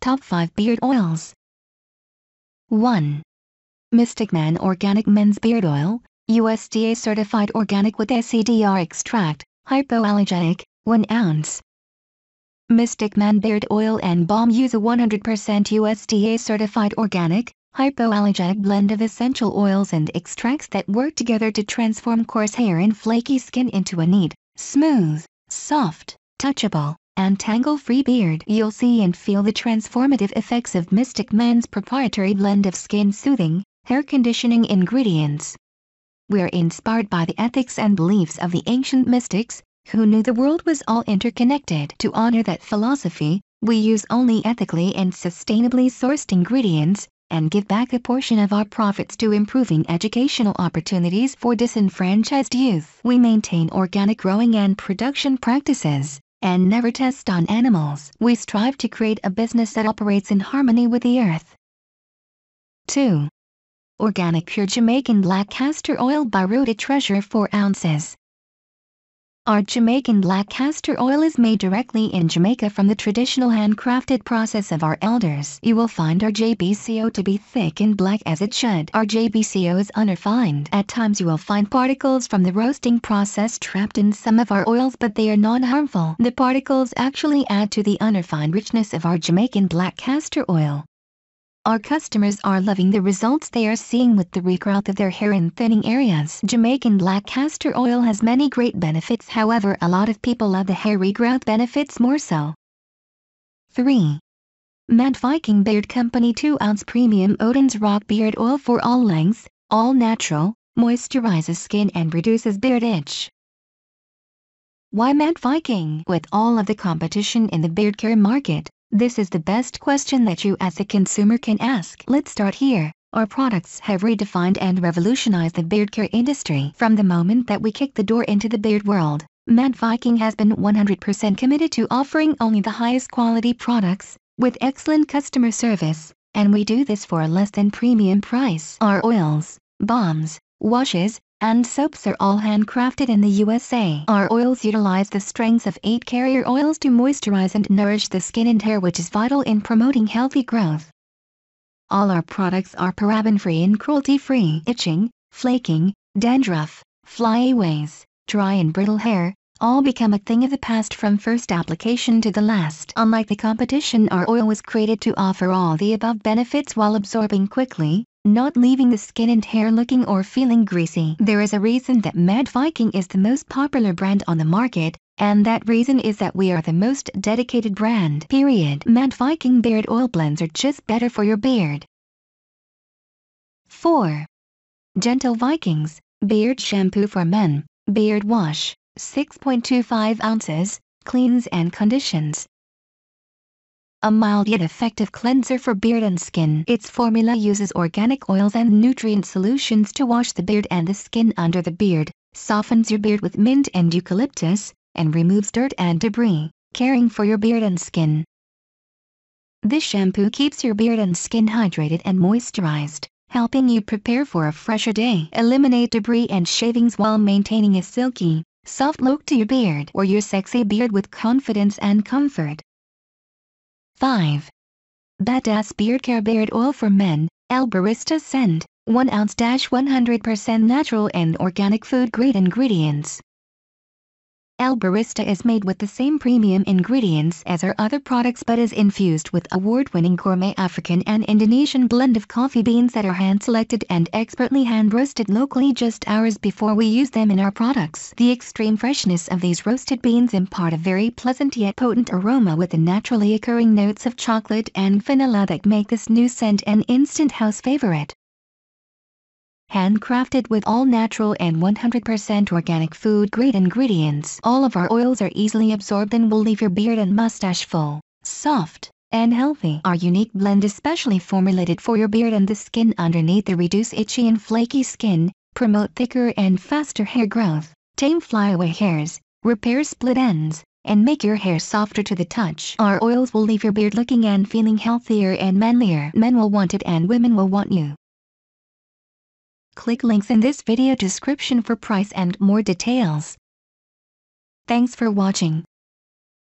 Top 5 Beard Oils 1. Mystic Man Organic Men's Beard Oil, USDA certified organic with SEDR extract, hypoallergenic, 1 ounce. Mystic Man Beard Oil and Balm use a 100% USDA certified organic, hypoallergenic blend of essential oils and extracts that work together to transform coarse hair and flaky skin into a neat, smooth, soft, touchable, and tangle-free beard. You'll see and feel the transformative effects of Mystic Man's proprietary blend of skin-soothing, hair conditioning ingredients. We're inspired by the ethics and beliefs of the ancient mystics, who knew the world was all interconnected. To honor that philosophy, we use only ethically and sustainably sourced ingredients, and give back a portion of our profits to improving educational opportunities for disenfranchised youth. We maintain organic growing and production practices, and never test on animals. We strive to create a business that operates in harmony with the earth. 2. Organic Pure Jamaican Black Castor Oil by Rooted treasure 4 ounces. Our Jamaican black castor oil is made directly in Jamaica from the traditional handcrafted process of our elders. You will find our JBCO to be thick and black as it should. Our JBCO is unrefined. At times you will find particles from the roasting process trapped in some of our oils but they are not harmful. The particles actually add to the unrefined richness of our Jamaican black castor oil. Our customers are loving the results they are seeing with the regrowth of their hair and thinning areas. Jamaican black castor oil has many great benefits however a lot of people love the hair regrowth benefits more so. 3. Mad Viking Beard Company 2 ounce premium Odin's Rock Beard Oil for all lengths, all natural, moisturizes skin and reduces beard itch. Why Mad Viking? With all of the competition in the beard care market, this is the best question that you as a consumer can ask. Let's start here. Our products have redefined and revolutionized the beard care industry. From the moment that we kicked the door into the beard world, Mad Viking has been 100% committed to offering only the highest quality products, with excellent customer service, and we do this for a less than premium price. Our oils, bombs, washes, and soaps are all handcrafted in the USA. Our oils utilize the strengths of eight carrier oils to moisturize and nourish the skin and hair which is vital in promoting healthy growth. All our products are paraben-free and cruelty-free. Itching, flaking, dandruff, flyaways, dry and brittle hair, all become a thing of the past from first application to the last. Unlike the competition our oil was created to offer all the above benefits while absorbing quickly, not leaving the skin and hair looking or feeling greasy. There is a reason that Mad Viking is the most popular brand on the market, and that reason is that we are the most dedicated brand. Period. Mad Viking beard oil blends are just better for your beard. 4. Gentle Vikings Beard Shampoo for Men Beard Wash 6.25 ounces, cleans and conditions a mild yet effective cleanser for beard and skin. Its formula uses organic oils and nutrient solutions to wash the beard and the skin under the beard, softens your beard with mint and eucalyptus, and removes dirt and debris, caring for your beard and skin. This shampoo keeps your beard and skin hydrated and moisturized, helping you prepare for a fresher day. Eliminate debris and shavings while maintaining a silky, soft look to your beard or your sexy beard with confidence and comfort. 5. Badass Beard Care Beard Oil for Men, El Barista Scent, 1 ounce 100% natural and organic food grade ingredients. El Barista is made with the same premium ingredients as our other products but is infused with award-winning gourmet African and Indonesian blend of coffee beans that are hand-selected and expertly hand-roasted locally just hours before we use them in our products. The extreme freshness of these roasted beans impart a very pleasant yet potent aroma with the naturally occurring notes of chocolate and vanilla that make this new scent an instant house favorite handcrafted with all natural and 100% organic food grade ingredients. All of our oils are easily absorbed and will leave your beard and mustache full, soft, and healthy. Our unique blend is specially formulated for your beard and the skin underneath to reduce itchy and flaky skin, promote thicker and faster hair growth, tame flyaway hairs, repair split ends, and make your hair softer to the touch. Our oils will leave your beard looking and feeling healthier and manlier. Men will want it and women will want you. Click links in this video description for price and more details. Thanks for watching.